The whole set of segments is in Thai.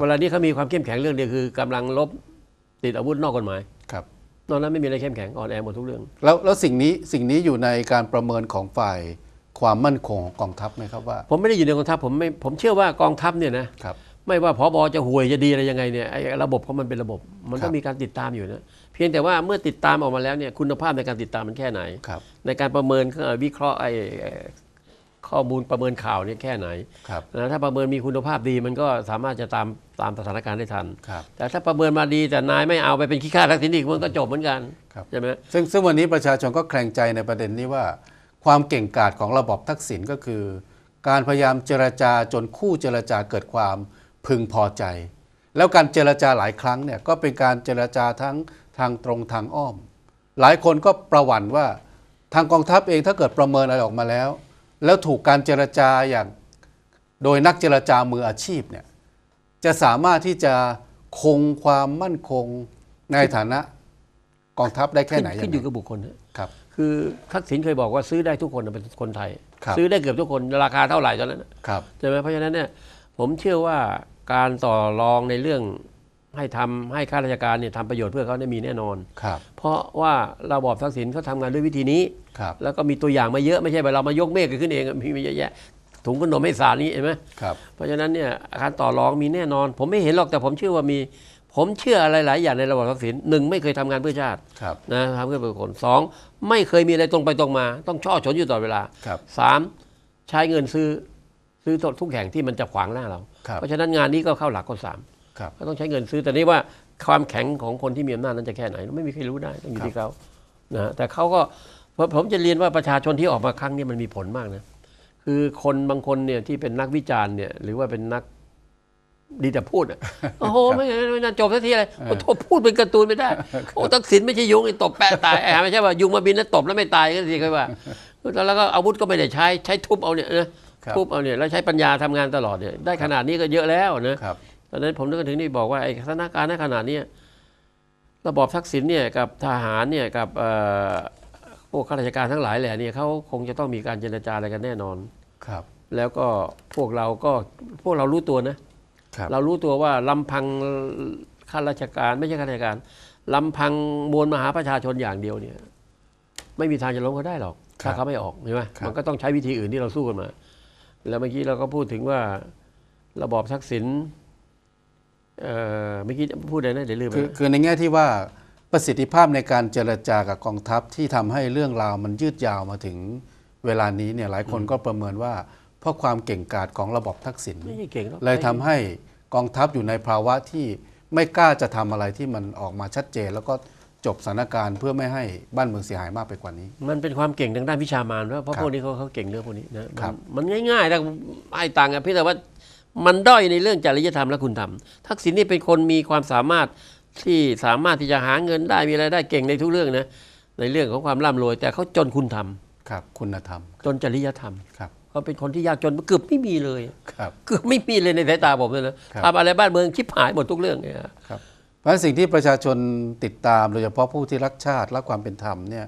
เวลานี้เขามีความเข้มแข็งเรื่องเดียวคือ กำลังลบติดอาวุธนอกกฎหมาย ครับนอกนั้นไม่มีอะไรเข้มแข็งอ่อนแอหมดทุกเรื่องแล้วแล้วสิ่งนี้สิ่งนี้อยู่ในการประเมินของฝ่ายความมั่นคงของกองทัพไหมครับว่า ผมไม่ได้อยู่ในกองทัพผมไม่ผมเชื่อว่ากองทัพเนี่ยนะ ครับ ไม่ว่าพอบอจะห่วยจะดีอะไรยังไงเนี่ยไอ้ระบบเขามันเป็นระบบมันต้องมีการติดตามอยู่นะ เพียงแต่ว่าเมื่อติดตามออกมาแล้วเนี่ยคุณภาพในการติดตามมันแค่ไหนในการประเมินเครื่องวิเคราะห์ไอ้ข้อมูลประเมินข่าวนี่แค่ไหนนะถ้าประเมินมีคุณภาพดีมันก็สามารถจะตามตามสถานการณ์ได้ทัน แต่ถ้าประเมินมาดีแต่นายไม่เอาไปเป็นขี้ข้าทักษิณอีกมันก็จบเหมือนกันใช่ไหมซึ่งซึ่งวันนี้ประชาชนก็แคลงใจในประเด็นนี้ว่า ความเก่งกาจของระบบทักษิณก็คือการพยายามเจรจาจนคู่เจรจาเกิดความพึงพอใจ แล้วการเจรจาหลายครั้งเนี่ยก็เป็นการเจรจาทั้งทางตรงทางอ้อม หลายคนก็ประวัติว่าทางกองทัพเองถ้าเกิดประเมินอะไรออกมาแล้วแล้วถูกการเจรจาอย่าง โดยนักเจรจามืออาชีพเนี่ยจะสามารถที่จะคงความมั่นคง ในฐานะกองทัพได้แค่ไหนขึ้นอยู่กับบุคคลครับ คือ ทักษิณเคยบอกว่าซื้อได้ทุกคนเป็นคนไทย ซื้อได้เกือบทุกคนราคาเท่าไหร่ตอนนั้นใช่ไหมเพราะฉะนั้นเนี่ยผมเชื่อว่าการต่อรองในเรื่องให้ทำให้ข้าราชการเนี่ยทำประโยชน์เพื่อเขาได้มีแน่นอน เพราะว่าระบอบทักษิณเขาทำงานด้วยวิธีนี้แล้วก็มีตัวอย่างมาเยอะไม่ใช่แบบเรามายกเมฆขึ้นเองมีมาเยอะแยะถุงขนมให้สารนี้เห็นไหมเพราะฉะนั้นเนี่ยการต่อรองมีแน่นอน ผมไม่เห็นหรอกแต่ผมเชื่อว่ามี ผมเชื่ออะไรหลายอย่างในระบอบทักษิณหนึ่งไม่เคยทำงานเพื่อชาตินะทำเพื่อประชาชนสองไม่เคยมีอะไรตรงไปตรงมา ต้องช่อฉนอยู่ตลอดเวลาสามใช้เงินซื้อซื้อทุกแห่งที่มันจะขวางหน้าเราเพราะฉะนั้นงานนี้ก็เข้าหลักข้อสามก็ต้องใช้เงินซื้อแต่นี่ว่าความแข็งของคนที่มีอำนาจนั้นจะแค่ไหนไม่มีใครรู้ได้ต้องอยู่ที่เขานะแต่เขาก็ ผมจะเรียนว่าประชาชนที่ออกมาครั้งนี้มันมีผลมากนะ คือคนบางคนเนี่ยที่เป็นนักวิจารณ์เนี่ย หรือว่าเป็นนักดีแต่พูดอ่ะ โอ้โหไม่ไม่นานจบสักทีเลยโอ้โหพูดเป็นการ์ตูนไม่ได้โอ้ตักสินไม่ใช่ยุงไอ้ตบแปะตายอไม่ใช่ว่า ยุงมาบินแล้วตบแล้วไม่ตายก็สิเคยว่าแล้วก็อาวุธก็ไม่ได้ใช้ใช้ทุบเอาเนี่ยนะทุบเอาเนี่ยแล้วใช้ปัญญาทำงานตลอดเนี่ยได้ขนาดนี้ก็เยอะแล้วนะดังนั้นผมนึกถึงนี่บอกว่าไอ้สถานการณ์ในขณะนี้ระบอบทักษิณเนี่ยกับทหารเนี่ยกับพวกข้าราชการทั้งหลายแหละเนี่ยเขาคงจะต้องมีการเจรจาอะไรกันแน่นอน ครับ แล้วก็พวกเราก็พวกเรารู้ตัวนะรเรารู้ตัวว่าลำพังข้าราชการไม่ใช่ข้าราชการลำพังมวลมหาประชาชนอย่างเดียวเนี่ย ไม่มีทางจะล้มเขาได้หรอก ถ้าเขาไม่ออกใช่ไหมมันก็ต้องใช้วิธีอื่นที่เราสู้กันมา แล้วเมื่อกี้เราก็พูดถึงว่า ระบอบทักษิณเมื่อกี้พูดอะไรนะ เดี๋ยวลืมคือคือในแง่ที่ว่าประสิทธิภาพในการเจรจากับกองทัพที่ทำให้เรื่องราวมันยืดยาวมาถึง เวลานี้เนี่ยหลายคนก็ประเมินว่า เพราะความเก่งกาจของระบบทักษิณเลยทำให้กองทัพอยู่ในภาวะที่ไม่กล้าจะทำอะไรที่มันออกมาชัดเจน แล้วก็จบสถานการณ์เพื่อไม่ให้บ้านเมืองเสียหายมากไปกว่านี้ มันเป็นความเก่งทางด้านวิชามานเพราะพวกนี้เขาเขาเก่งเรื่องพวกนี้นะ มันง่ายๆแต่ไอ้ต่างกันพี่แต่ว่ามันด้อยในเรื่องจริยธรรมและคุณธรรมทักษิณนี่เป็นคนมีความสามารถที่สามารถที่จะหาเงินได้มีรายได้เก่งในทุกเรื่องนะในเรื่องของความร่ำรวย แต่เขาจนคุณธรรม ครับ คุณธรรม จนจริยธรรมครับเขาเป็นคนที่ยากจนเกือบไม่มีเลยครับเกือบไม่มีเลยในสายตาผมเลยนะทำอะไรบ้านเมืองชิบหายหมดทุกเรื่องเนี่ยครับเพราะสิ่งที่ประชาชนติดตามโดยเฉพาะผู้ที่รักชาติรักความเป็นธรรมเนี่ย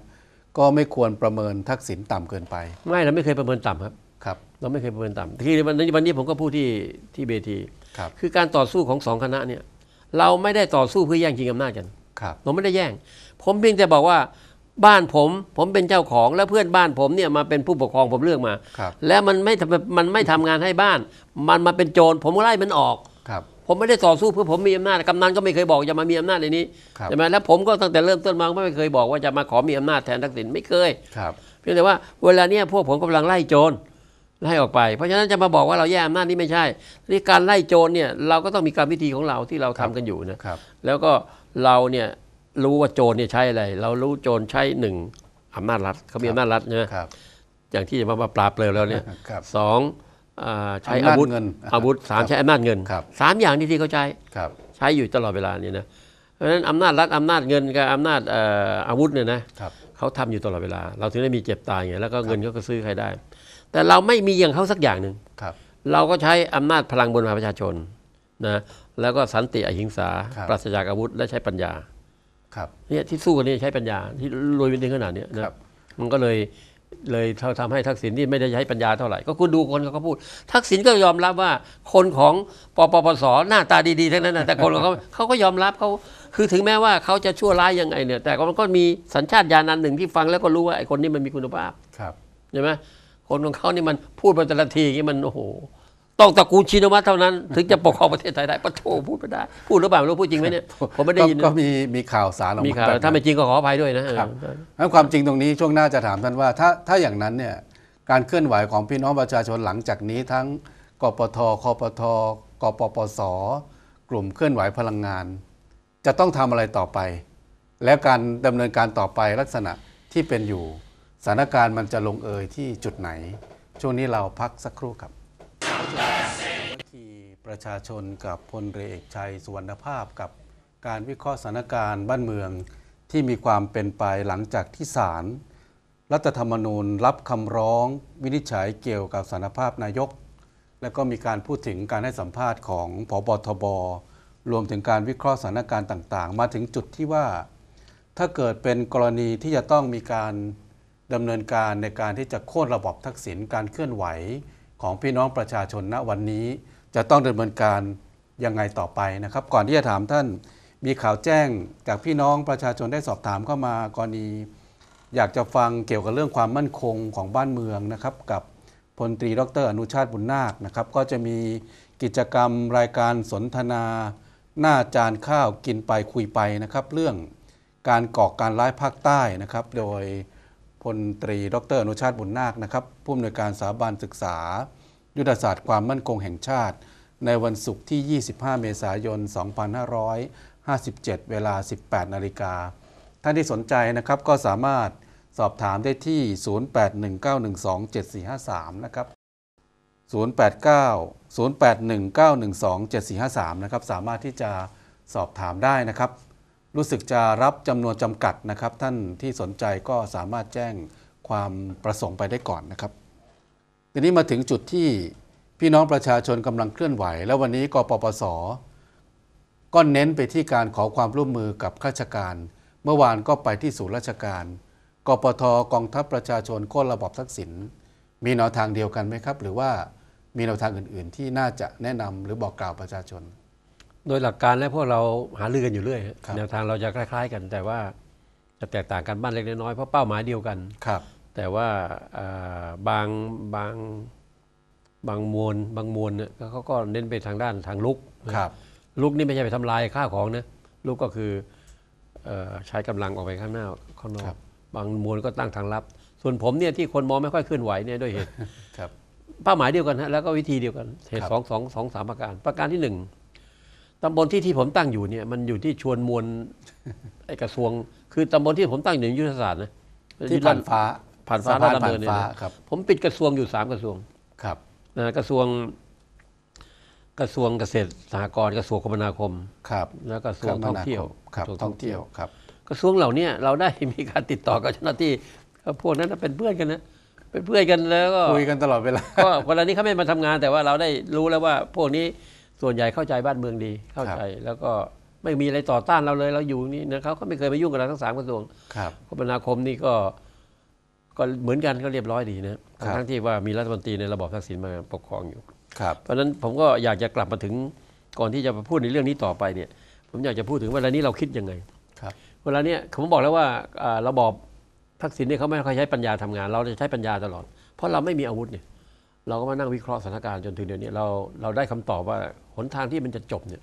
ก็ไม่ควรประเมินทักษิณต่ำเกินไป ไม่เราไม่เคยประเมินต่ำครับครับเราไม่เคยประเมินต่ำที่วันนี้วันนี้ผมก็พูดที่ที่เบที ครับ คือการต่อสู้ของสองคณะเนี่ย เราไม่ได้ต่อสู้เพื่อแย่งชิงอำนาจกัน ครับเราไม่ได้แย่ง ผมเพียงแต่บอกว่าบ้านผม ผมเป็นเจ้าของแล้วเพื่อนบ้านผมเนี่ยมาเป็นผู้ปกครองผมเลือกมา แล้วมันไม่มันไม่ทำงานให้บ้าน มันมาเป็นโจร ผมก็ไล่มันออก ครับ ผมไม่ได้ต่อสู้เพื่อผมมีอำนาจกำนันก็ไม่เคยบอกจะมามีอำนาจในนี้ใช่ไหมแล้วผมก็ตั้งแต่เริ่มต้นมาไม่เคยบอกว่าจะมาขอมีอำนาจแทนทักษิณไม่เคยเพียงแต่ว่าเวลาเนี้ยพวกผมกำลังไล่โจรไล่ออกไปเพราะฉะนั้นจะมาบอกว่าเราแย่อำนาจนี่ไม่ใช่นี่การไล่โจรเนี่ยเราก็ต้องมีการวิธีของเราที่เราทำกันอยู่นะแล้วก็เราเนี่ยรู้ว่าโจรเนี่ยใช้อะไร เรารู้โจรใช้หนึ่งอำนาจรัฐเขามีอำนาจรัฐใช่ไหมอย่างที่จะมาปราบเปลือแล้วเนี่ยสองใช้อาวุธอาวุธสามใช้อำนาจเงินสามอย่างที่ที่เขาใช้ ใช้อยู่ตลอดเวลานี่นะเพราะฉะนั้นอำนาจรัฐอำนาจเงินกับอำนาจอาวุธเนี่ยนะเขาทำอยู่ตลอดเวลา เราถึงได้มีเจ็บตายอย่างนี้แล้วก็เงินเขาก็ซื้อใครได้แต่เราไม่มีอย่างเขาสักอย่างหนึ่ง เราก็ใช้อำนาจพลังบนมหาประชาชนนะ แล้วก็สันติอหิงสาปราศจากอาวุธ และใช้ปัญญาครับเนี่ยที่สู้กันนี่ใช้ปัญญา ที่รวยเป็นถึงขนาดนี้นะมันก็เลยเลยทขาให้ทักษิณที่ไม่ได้ใช้ปัญญาเท่าไหร่ ก็คุณดูคนเขาพูด ทักษิณก็ยอมรับว่าคนของปปปสหน้าตาดี ๆ ทั้งนั้นแต่คนของเขาเขาก็ยอมรับเขาคือถึงแม้ว่าเขาจะชั่วร้ายยังไงเนี่ย แต่มันก็มีสัญชาตญาณนันหนึ่งที่ฟังแล้วก็รู้ว่าไอ้คนนี้มันมีคุณภาพครับใช่ไหมคนของเขานี่มันพูดไปแต่ละทีอย่างนี้มันโอ้โห ต้องตระกูลชินวัตรเท่านั้นถึงจะปกครองประเทศไทยได้ปะโถพูดไม่ได้พูดหรือเปล่าไม่รู้พูดจริงไหมเนี่ยผมไม่ได้ยินก็มีมีข่าวสารออกมา่ถ้าไม่จริงก็ขออภัยด้วยนะครับงั้นความจริงตรงนี้ช่วงหน้าจะถามท่านว่าถ้าถ้าอย่างนั้นเนี่ยการเคลื่อนไหวของพี่น้องประชาชนหลังจากนี้ ทั้งกปทคปทกปปสกลุ่มเคลื่อนไหวพลังงาน จะต้องทำอะไรต่อไป และการดำเนินการต่อไปลักษณะที่เป็นอยู่สถานการณ์มันจะลงเอยที่จุดไหน ช่วงนี้เราพักสักครู่ครับที่ประชาชนกับพลเรือเอกชัยสุวรรณภาพกับการวิเคราะห์สถานการณ์บ้านเมืองที่มีความเป็นไปหลังจากที่ศาลรัฐธรรมนูญรับคำร้อง วินิจฉัยเกี่ยวกับสารภาพนายก และก็มีการพูดถึงการให้สัมภาษณ์ของผบทบ รวมถึงการวิเคราะห์สถานการณ์ต่าง ๆ มาถึงจุดที่ว่า ถ้าเกิดเป็นกรณีที่จะต้องมีการดำเนินการในการที่จะโค่นระบอบทักษิณการเคลื่อนไหวของพี่น้องประชาชนณวันนี้จะต้องดำเนินการยังไงต่อไปนะครับ ก่อนที่จะถามท่านมีข่าวแจ้งจากพี่น้องประชาชนได้สอบถามเข้ามา กรณี อยากจะฟังเกี่ยวกับเรื่องความมั่นคงของบ้านเมืองนะครับ กับพลตรีดรอนุชาติบุญนาคนะครับ ก็จะมีกิจกรรมรายการสนทนาหน้าจานข้าวกินไปคุยไปนะครับ เรื่องการก่อการร้ายภาคใต้นะครับ โดยพลตรีดรอนุชาติบุญนาคนะครับผู้อำนวยการสถาบันศึกษา ยุทธศาสตร์ความมั่นคงแห่งชาติ ในวันศุกร์ที่ 25 เมษายน 2557 เวลา 18 นาฬิกาท่านที่สนใจนะครับก็สามารถสอบถามได้ที่ 0819127453 นะครับ 089 081 912 7453 นะครับสามารถที่จะสอบถามได้นะครับรู้สึกจะรับจำนวนจำกัดนะครับ ท่านที่สนใจก็สามารถแจ้งความประสงค์ไปได้ก่อนนะครับทีนี้มาถึงจุดที่พี่น้องประชาชนกำลังเคลื่อนไหว แล้ววันนี้กปปสก็เน้นไปที่การขอความร่วมมือกับข้าราชการ เมื่อวานก็ไปที่ศูนย์ราชการ กปทกองทัพประชาชนโค่นระบอบทักษิณมีแนวทางเดียวกันไหมครับ หรือว่ามีแนวทางอื่นๆ ที่น่าจะแนะนำหรือบอกกล่าวประชาชนโดยหลักการแล้วพวกเราหารือกันอยู่เรื่อยแนวทางเราจะคล้าย ๆ กัน แต่ว่าจะแตกต่างกันบ้างเล็กน้อยเพราะเป้าหมายเดียวกันครับ แต่ว่าบางบางบางมวลบางมวลเนี่ยเขาก็เน้นไปทางด้านทางลุกครับ ลุกนี่ไม่ใช่ไปทำลายค่าของนะลุกก็คือใช้กำลังออกไปข้างหน้าข้างนอกบางมวลก็ตั้งทางลับ ส่วนผมเนี่ยที่คนมองไม่ค่อยเคลื่อนไหวเนี่ยด้วยเหตุเป้าหมายเดียวกันฮะแล้วก็วิธีเดียวกันเหตุสองสองสองสามประการประการที่หนึ่งตำบลที่ที่ผมตั้งอยู่เนี่ย มันอยู่ที่ชวนมวลไอกระทรวงคือตำบลที่ผมตั้งอยู่ยุทธศาสตร์นะที่ผ่านฟ้าผ่านฟ้า่าเนินเนี่ยครับผมปิดกระทรวงอยู่สามกระทรวงครับนะกระทรวง กระทรวงเกษตรสหกรณ์กระทรวงคมนาคมครับแล้วกระทรวงท่องเที่ยวครับ ท่องเที่ยวครับ กระทรวงเหล่านี้เราได้มีการติดต่อกับเจ้าหน้าที่พวกนั้นเป็นเพื่อนกันนะเป็นเพื่อนกันแล้วก็คุยกันตลอดเวลาก็เวลานี้เขาไม่มาทำงาน แต่ว่าเราได้รู้แล้วว่าพวกนี้ส่วนใหญ่เข้าใจบ้านเมืองดีเข้าใจ แล้วก็ไม่มีอะไรต่อต้านเราเลยเราอยู่นี่นะเขาก็ไม่เคยมายุ่งกับเราทั้งสามกระทรวงครับคมนาคมนี่ก็ก็เหมือนกันก็เรียบร้อยดีนะทั้งที่ว่ามีรัฐมนตรีในระบอบทักษิณมาปกครองอยู่ครับเพราะฉะนั้นผมก็อยากจะกลับมาถึงก่อนที่จะมาพูดในเรื่องนี้ต่อไปเนี่ย ผมอยากจะพูดถึงว่าเวลานี้เราคิดยังไงครับ เวลาเนี้ยผมบอกแล้วว่าระบอบทักษิณเนี่ยเขาไม่ค่อยใช้ปัญญาทำงาน เราจะใช้ปัญญาตลอดเพราะเราไม่มีอาวุธเนี่ยเราก็มานั่งวิเคราะห์สถานการณ์จนถึงเดี๋ยวนี้เราเราได้คำตอบว่าหนทางที่มันจะจบเนี่ย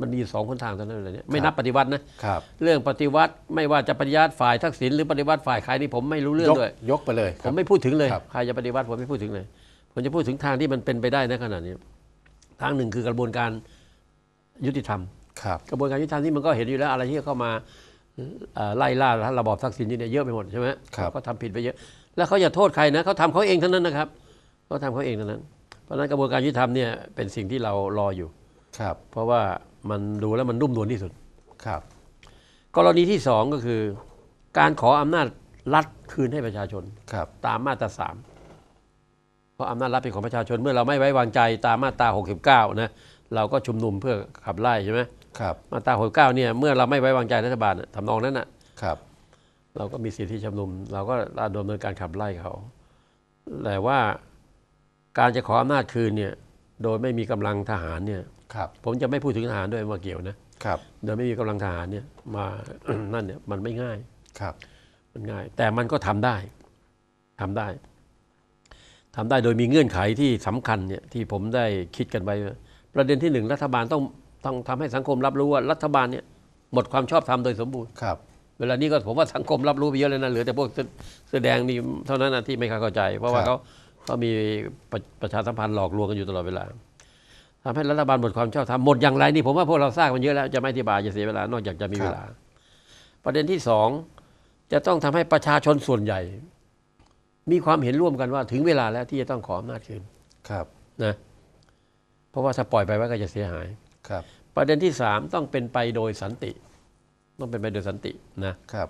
มันมีสองหนทางเท่านั้นเลยเนี่ยไม่นับปฏิวัตินะครับ เรื่องปฏิวัติไม่ว่าจะปฏิวัติฝ่ายทักษิณหรือปฏิวัติฝ่ายใครนี่ผมไม่รู้เรื่องด้เลยยกไปเลย ผมไม่พูดถึงเลยใครจะปฏิวัติผมไม่พูดถึงเลยผมจะพูดถึงทางที่มันเป็นไปได้นนขนาดนี้ ทางหนึ่งคือกระบวนการ ยุติธรรมครับ กระบวนการยุติธรรมที่มันก็เห็นอยู่แล้วอะไรที่เข้ามาไล่ล่าระบอบทักษิณนี่เนี่ยเยอะไปหมดใช่ไหมครับเขาทำผิดไปเยอะแล้วเขาอย่าโทษใครนะเขาทำเขาเองเท่านั้นนะครับก็ทำเขาเองนั้น เพราะนั้นกระบวนการยุติธรรมเนี่ยเป็นสิ่งที่เรารออยู่ครับเพราะว่ามันดูแล้วมันนุ่มนวลที่สุด ครับกรณีที่สองก็คือการขออำนาจรัฐคืนให้ประชาชน ครับตามมาตราสามเพราะอำนาจรัฐเป็นของประชาชนเมื่อเราไม่ไว้วางใจตามมาตราหกกสิบเ้านะเราก็ชุมนุมเพื่อขับไล่ใช่ไหมครับมาตราหกเก้าเนี่ยเมื่อเราไม่ไว้วางใจรัฐบาลทำทำนองนั้นน่ะ ครับเราก็มีสิทธิชุมนุมเราก็ดำเนินการขับไล่เขา แต่ว่าการจะขออำนาจคืนเนี่ย โดยไม่มีกำลังทหารเนี่ยผมจะไม่พูดถึงทหารด้วยมาเกี่ยวนะโดยไม่มีกำลังทหารเนี่ยมานั่นเนี่ยมันไม่ง่ายครับมันง่าย แต่มันก็ทำได้ ทำได้ ทำได้โดยมีเงื่อนไขที่สำคัญเนี่ยที่ผมได้คิดกันไปประเด็นที่หนึ่งรัฐบาลต้องต้องทำให้สังคมรับรู้ว่า รัฐบาลเนี่ยหมดความชอบธรรมโดยสมบูรณ์ครับเวลานี้ก็ผมว่าสังคมรับรู้ไปเยอะเลยนะเหลือ แต่พวกแสดงนี่เท่านั้นนะที่ไม่เข้าใจเพราะว่าเขาก็มีประชาสัมพันธ์หลอกลวงกันอยู่ตลอดเวลาทำให้รัฐบาลหมดความชอบธรรมหมดอย่างไร นี่ผมว่าพวกเราสร้างมันเยอะแล้วจะไม่อธิบายจะเสียเวลา นอกจากจะมีเวลา ประเด็นที่สองจะต้องทำให้ประชาชนส่วนใหญ่ มีความเห็นร่วมกันว่าถึงเวลาแล้วที่จะต้องขออำนาจคืนครับนะ เพราะว่าถ้าปล่อยไปว่าก็จะเสียหายครับ ประเด็นที่สามต้องเป็นไปโดยสันติ ต้องเป็นไปโดยสันตินะครับ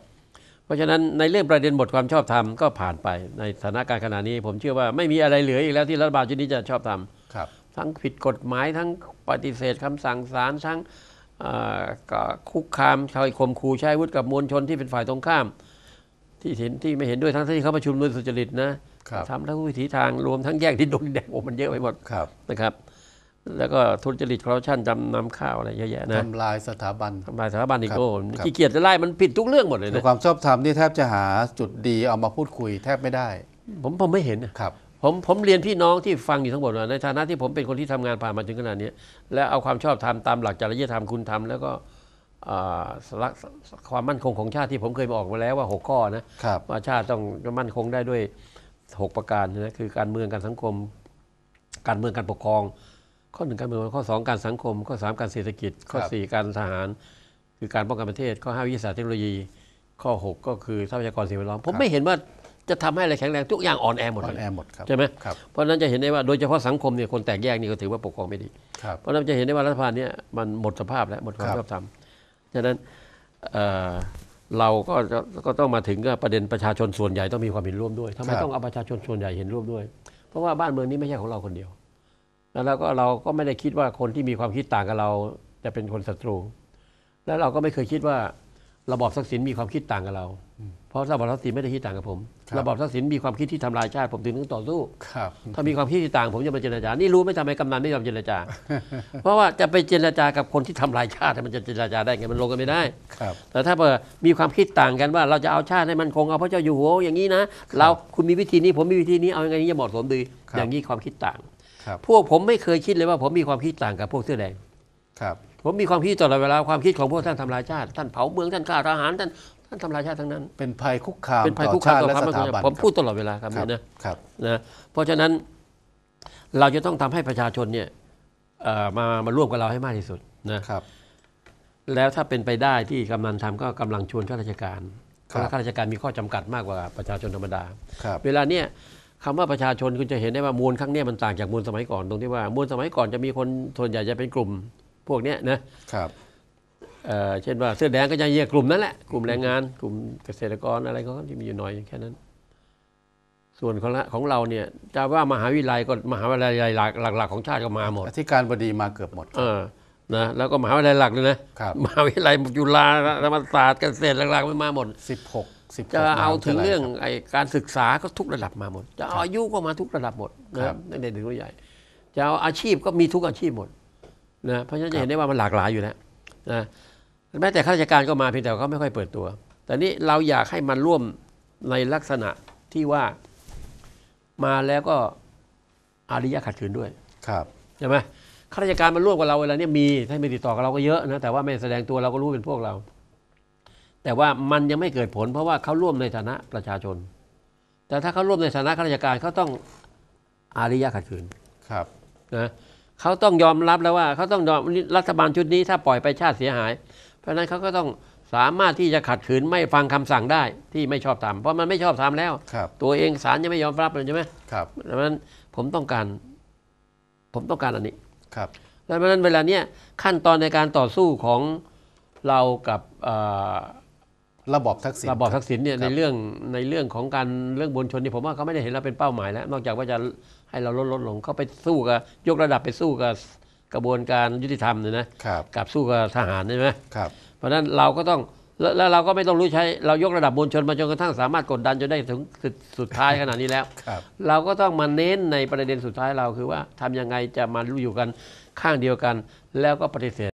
ราะฉะนั้นในเรื่องประเด็นบทความชอบธรรมก็ผ่านไปในสถานการณ์ขณะนี้ผมเชื่อว่าไม่มีอะไรเหลืออีกแล้วที่รัฐบาลชุดนี้จะชอบทำรมทั้งผิดกฎหมายทั้งปฏิเสธคำสั่งศาลทั้งคุกคามชาวข่มขู่ใช้วุฒิกับมวลชนที่เป็นฝ่ายตรงข้าม ที่เห็นที่ไม่เห็นด้วยทั้งที่เขาประชุมโดยสุจริตนะทำทั้งวิถีทางรวมทั้งแยกที่ดงแดงโอ้มันเยอะไปหมดนะครับแล้วก็ทุจริตคอร์รัปชันจำนำข้าวอะไรเยอะแยะนะทำลายสถาบันทำลายสถาบันอีกโอ้ขี้เกียจจะไล่มันผิดทุกเรื่องหมดเลยนะความชอบธรรมนี่แทบจะหาจุดดีเอามาพูดคุยแทบไม่ได้ ผมผมไม่เห็นครับ ผมผมเรียนพี่น้องที่ฟังอยู่ทั้งหมดว่าในฐานะที่ผมเป็นคนที่ทำงานผ่านมาถึงขนาดนี้ แล้วเอาความชอบธรรมตามหลักจริยธรรมคุณธรรมแล้วก็สความมั่นคงของชาติที่ผมเคยบอกมาแล้วว่า6ข้อนะว่าชาติต้องมั่นคงได้ด้วย6ประการนะคือการเมืองการสังคม การเมืองการปกครองข้อหนึ่งการเมืองข้อสองการสังคม ข้อสามการเศรษฐกิจ ข้อสี่การทหาร คือการป้องกันประเทศข้อห้าวิทยาศาสตร์เทคโนโลยี ข้อหกก็คือทรัพยากรสิ่งแวดล้อม ผมไม่เห็นว่าจะทำให้อะไรแข็งแรงทุกอย่างอ่อนแอหมดอ่อนแอหมดใช่ไหมเพราะนั้นจะเห็นได้ว่าโดยเฉพาะสังคมเนี่ยคนแตกแยกนี่ก็ถือว่าปกครองไม่ดี เพราะนั้นจะเห็นได้ว่ารัฐบาลเนี่ยมันหมดสภาพแล้วหมดความชอบธรรมฉะนั้นเราก็ก็ต้องมาถึงกประเด็นประชาชนส่วนใหญ่ต้องมีความเห็นร่วมด้วยทำไมต้องเอาประชาชนส่วนใหญ่เห็นร่วมด้วยเพราะว่าบ้านเมืองนี้ไม่ใช่ของเราคนเดียวแล้วก็เราก็ไม่ได้คิดว่าคนที่มีความคิดต่างกับเรา จะเป็นคนศัตรู แล้วเราก็ไม่เคยคิดว่าระบอบทักษิณมีความคิดต่างกับเรา เพราะระบอบทักษิณไม่ได้คิดต่างกับผม ระบอบทักษิณมีความคิดที่ทำลายชาติ ผมถึงต้องต่อสู้ถ้ามีความคิดที่ต่าง ผมจะมาเจรจา นี่รู้ไม่ทำไมกำนันไม่ยอมเจรจา เพราะว่าจะไปเจรจากับคนที่ทำลายชาติมันจะเจรจาได้ไง มันลงกันไม่ได้แต่ถ้ามีความคิดต่างกันว่าเราจะเอาชาติให้มันคงเอาพระเจ้าอยู่หัวอย่างนี้นะ เราคุณมีวิธีนี้ผมมีวิธีนี้ เอายางไงจะเหมาะสมดีอย่างนี้ความคิดต่างพวกผมไม่เคยคิดเลยว่าผมมีความคิดต่างกับพวกเสื้อแดงครับ ผมมีความคิดตลอดเวลาความคิดของพวกท่านทำลายชาติ ท่านเผาเมืองท่านฆ่าทหาร ท่านท่านทำลายชาติทั้งนั้นเป็นภัยคุกคามเป็นภัยคุกคามต่อความมันผมพูดตลอดเวลาครับนะครับนะเพราะฉะนั้นเราจะต้องทำให้ประชาชนเนี่ยมามาร่วมกับเราให้มากที่สุดนะครับ แล้วถ้าเป็นไปได้ที่กำนันทำก็กำลังชวนข้าราชการข้าราชการมีข้อจำกัดมากกว่าประชาชนธรรมดาเวลาเนี้ยคำว่าประชาชนคุณจะเห็นได้ว่ามวลครั้งนี้มันต่างจากมวลสมัยก่อนตรงที่ว่ามวลสมัยก่อนจะมีคนส่วนใหญ่จะเป็นกลุ่มพวกนี้นะ ครับเช่นว่าเสื้อแดงก็จะเยียกลุ่มนั้นแหละ กลุ่มแรงงานกลุ่มเกษตรกรอะไรก็ที่มีอยู่หน่อยแค่นั้น ส่วนของของเราเนี่ย จะว่ามหาวิทยาลัยก็มหาวิทยาลัยหลักกของชาติก็มาหมดที่การบดีมาเกือบหมดเออ นะแล้วก็มหาวิทยาลัยหลักเลยนะมหาวิทยาลัยจุฬาธรรมศาสตร์เกษตรหลักๆมันมาหมด16สิบจะเอาถึงเรื่องไอการศึกษาก็ทุกระดับมาหมด จะอายุก็มาทุกระดับหมดนะครับในเด็กถงผู้ใหญ่ จะเอาอาชีพก็มีทุกอาชีพหมดนะเพราะฉะนั้นจะเห็นได้ว่ามันหลากหลายอยู่แล้วนะ แม้แต่ข้าราชการก็มาเพียงแต่เขาไม่ค่อยเปิดตัว แต่นี่เราอยากให้มันร่วมในลักษณะที่ว่ามาแล้วก็อาริยะขัดขืนด้วยครับใช่ไหมข้าราชการมาร่วมกับเราเวลาเนี้ยมีถ้าไม่ติดต่อกับเราก็เยอะนะแต่ว่าไม่แสดงตัวเราก็รู้เป็นพวกเราแต่ว่ามันยังไม่เกิดผล เพราะว่าเขาร่วมในฐานะประชาชน แต่ถ้าเขาร่วมในฐานะข้าราชการเขาต้องอาริยะขัดขืนครับนะเขาต้องยอมรับแล้วว่าเขาต้องยอมรัฐบาลชุดนี้ ถ้าปล่อยไปชาติเสียหาย เพราะฉะนั้นเขาก็ต้องสามารถที่จะขัดขืนไม่ฟังคำสั่งได้ที่ไม่ชอบทำเพราะมันไม่ชอบทำแล้วตัวเองศาลยังไม่ยอมรับเลยใช่ไหมครับดังนั้นผมต้องการ ผมต้องการอันนี้ ครับดังนั้นเวลาเนี้ยขั้นตอนในการต่อสู้ของเรากับระบอบทักษิณระบอบทักษิณเนี่ยในเรื่องในเรื่องของการเรื่องบนชนนี่ผมว่าเขาไม่ได้เห็นเราเป็นเป้าหมายแล้วนอกจากว่าจะให้เราลดลดลงเขาไปสู้กับยกระดับไปสู้กับกระบวนการยุติธรรมเนี่ยนะกับสู้กับทหารใช่ไหมครับเพราะฉะนั้นเราก็ต้องแล้วเราก็ไม่ต้องรู้ใช้เรายกระดับมวลชนมาจนกระทั่งสามารถกดดันจนได้ถึงสุดสุดท้ายขนาดนี้แล้วเราก็ต้องมาเน้นในประเด็นสุดท้ายเรา คือว่าทำยังไงจะมาอยู่กันข้างเดียวกัน แล้วก็ปฏิเสธ